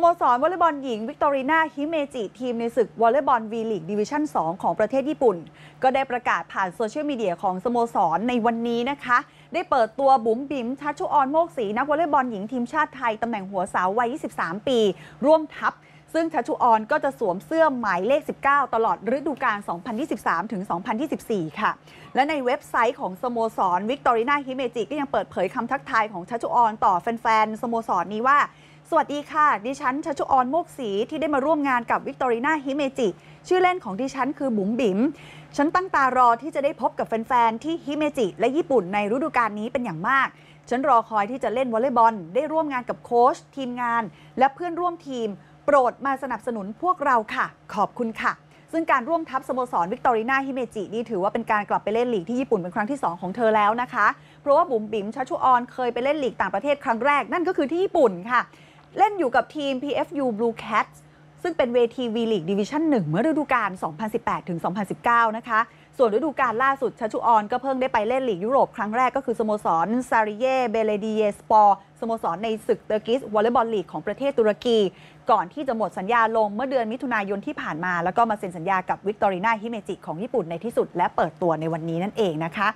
โมสรวอลเลย์บอลหญิงวิกตอรีนาฮิเมจิทีมในศึกวอลเลย์บอลวีลีกดิวิชั่น2 ของประเทศญี่ปุ่น ก็ได้ประกาศผ่านโซเชียลมีเดียของสโมสรในวันนี้นะคะ ได้เปิดตัวบุ๋มบิ๋มชัชชุออนโมกศรีนักวอลเลย์บอลหญิงทีมชาติไทย ตำแหน่งหัวสาววัย 23 ปี ร่วมทัพ ซึ่งชัชชุออนก็จะสวมเสื้อหมายเลข 19 ตลอดฤดูกาล 2023 ถึง 2024 ค่ะ และในเว็บไซต์ของสโมสรวิกตอรีนาฮิเมจิก็ยังเปิดเผยคำทักทายของชัชชุออนต่อแฟนๆสโมสรนี้ว่าวัสดีค่ะดิฉันชัชชุออนโมกศรีที่ได้มาร่วมงานกับวิกตอรีนาฮิเมจิชื่อเล่นของดิฉันคือบุ๋มบิ๋มฉันตั้งตารอที่จะได้พบกับแฟนๆที่ฮิเมจิและญี่ปุ่นในฤดูกาลนี้เป็นอย่างมากฉันรอคอยที่จะเล่นวอลเลย์บอลได้ร่วมงานกับโค้ชทีมงาน และเพื่อนร่วมทีมโปรดมาสนับสนุนพวกเราค่ะ ขอบคุณค่ะ ซึ่งการร่วมทัพสโมสรวิกตอรีนาฮิเมจินี่ถือว่าเป็นการกลับไปเล่นลีกที่ญี่ปุ่นเป็นครั้งที่2ของเธอแล้วนะคะเพราะว่าบุ๋มบิ๋มชัชชุออนเคยไปเล่นลีกต่างประเทศครั้งแรกนั่นก็คือที่ญี่ปุ่นค่ะเล่นอยู่กับทีม PFU Blue Cats ซึ่งเป็นเวที V League Division 1 เมื่อฤดูกาล2018-2019 นะคะ ส่วนฤดูกาลล่าสุดชัชุออนก็เพิ่งได้ไปเล่นลีกยุโรปครั้งแรกก็คือสโมสรซาริเยเบเลดีเยสปอร์สโมสรในศึกเตอร์กิสวอลเลย์บอลลีกของประเทศตุรกี ก่อนที่จะหมดสัญญาลงเมื่อเดือนมิถุนายนที่ผ่านมาแล้วก็มาเซ็นสัญญากับวิกตอรีนาฮิเมจิของญี่ปุ่นในที่สุดและเปิดตัวในวันนี้นั่นเองนะคะ